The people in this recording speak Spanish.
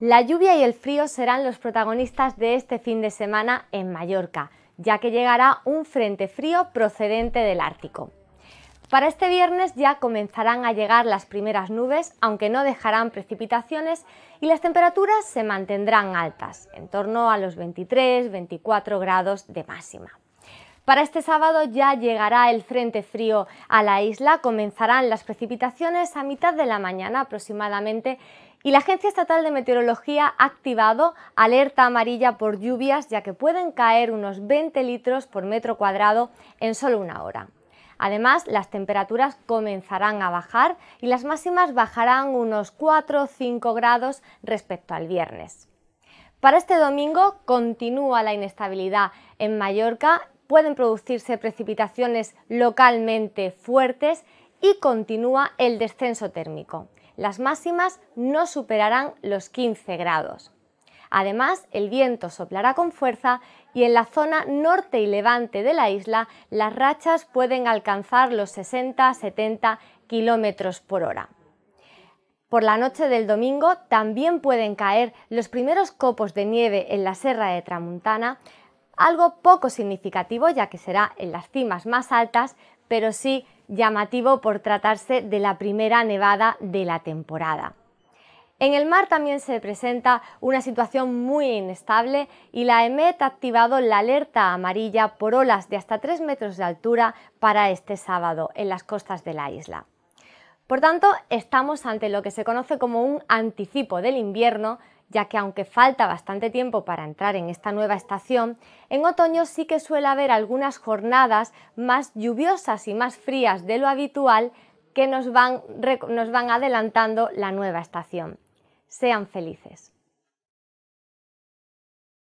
La lluvia y el frío serán los protagonistas de este fin de semana en Mallorca, ya que llegará un frente frío procedente del Ártico. Para este viernes ya comenzarán a llegar las primeras nubes, aunque no dejarán precipitaciones y las temperaturas se mantendrán altas, en torno a los 23-24 grados de máxima. Para este sábado ya llegará el frente frío a la isla, comenzarán las precipitaciones a mitad de la mañana aproximadamente y la Agencia Estatal de Meteorología ha activado alerta amarilla por lluvias ya que pueden caer unos 20 litros por metro cuadrado en solo una hora. Además, las temperaturas comenzarán a bajar y las máximas bajarán unos 4 o 5 grados respecto al viernes. Para este domingo continúa la inestabilidad en Mallorca pueden producirse precipitaciones localmente fuertes y continúa el descenso térmico. Las máximas no superarán los 15 grados. Además, el viento soplará con fuerza y en la zona norte y levante de la isla las rachas pueden alcanzar los 60-70 kilómetros por hora. Por la noche del domingo también pueden caer los primeros copos de nieve en la Serra de Tramuntana, algo poco significativo ya que será en las cimas más altas, pero sí llamativo por tratarse de la primera nevada de la temporada. En el mar también se presenta una situación muy inestable y la EMET ha activado la alerta amarilla por olas de hasta 3 metros de altura para este sábado en las costas de la isla. Por tanto, estamos ante lo que se conoce como un anticipo del invierno ya que aunque falta bastante tiempo para entrar en esta nueva estación, en otoño sí que suele haber algunas jornadas más lluviosas y más frías de lo habitual que nos van, nos van adelantando la nueva estación. Sean felices.